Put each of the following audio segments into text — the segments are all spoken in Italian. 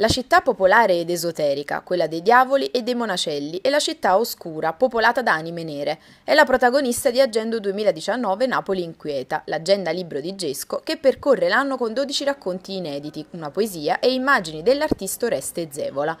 La città popolare ed esoterica, quella dei diavoli e dei monacelli, e la città oscura, popolata da anime nere, è la protagonista di Agendo 2019 Napoli Inquieta, l'agenda libro di Gesco, che percorre l'anno con 12 racconti inediti, una poesia e immagini dell'artista Oreste Zevola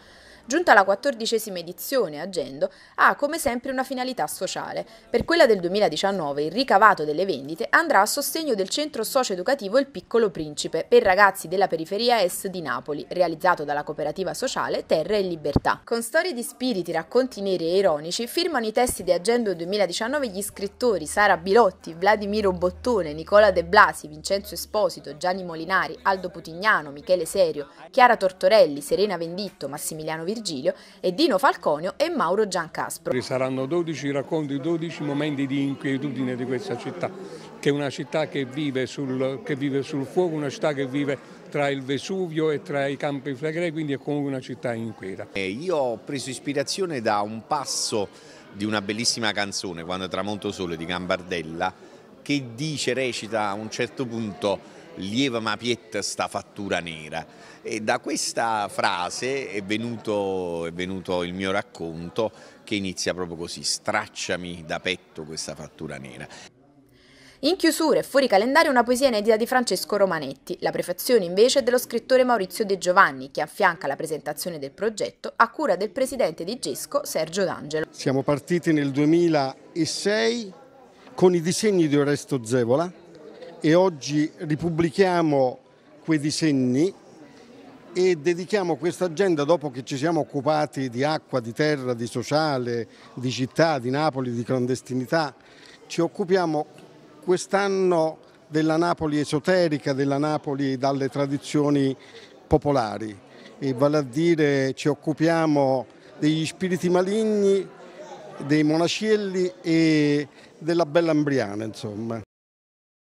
giunta alla quattordicesima edizione Agendo, ha come sempre una finalità sociale. Per quella del 2019 il ricavato delle vendite andrà a sostegno del centro socioeducativo Il Piccolo Principe per ragazzi della periferia est di Napoli, realizzato dalla cooperativa sociale Terra e Libertà. Con storie di spiriti, racconti neri e ironici firmano i testi di Agendo 2019 gli scrittori Sara Bilotti, Vladimiro Bottone, Nicola De Blasi, Vincenzo Esposito, Gianni Molinari, Aldo Putignano, Michele Serio, Chiara Tortorelli, Serena Venditto, Massimiliano Virgilio Virgilio e Dino Falconio e Mauro Giancaspro. Saranno 12 racconti, 12 momenti di inquietudine di questa città, che è una città che vive sul, che vive sul fuoco, una città che vive tra il Vesuvio e tra i Campi Flegrei, quindi è comunque una città inquieta. io ho preso ispirazione da un passo di una bellissima canzone, Quando tramonto sole di Gambardella, che dice, recita a un certo punto lieva ma piet sta fattura nera. E da questa frase è venuto, è venuto il mio racconto che inizia proprio così, stracciami da petto questa fattura nera. In chiusura e fuori calendario una poesia inedita di Francesco Romanetti, la prefazione invece è dello scrittore Maurizio De Giovanni che affianca la presentazione del progetto a cura del presidente di Gesco Sergio D'Angelo. Siamo partiti nel 2006 con i disegni di Oresto Zevola e oggi ripubblichiamo quei disegni e dedichiamo questa agenda, dopo che ci siamo occupati di acqua, di terra, di sociale, di città, di Napoli, di clandestinità, ci occupiamo quest'anno della Napoli esoterica, della Napoli dalle tradizioni popolari e vale a dire ci occupiamo degli spiriti maligni, dei monascielli e della bella Ambriana, insomma.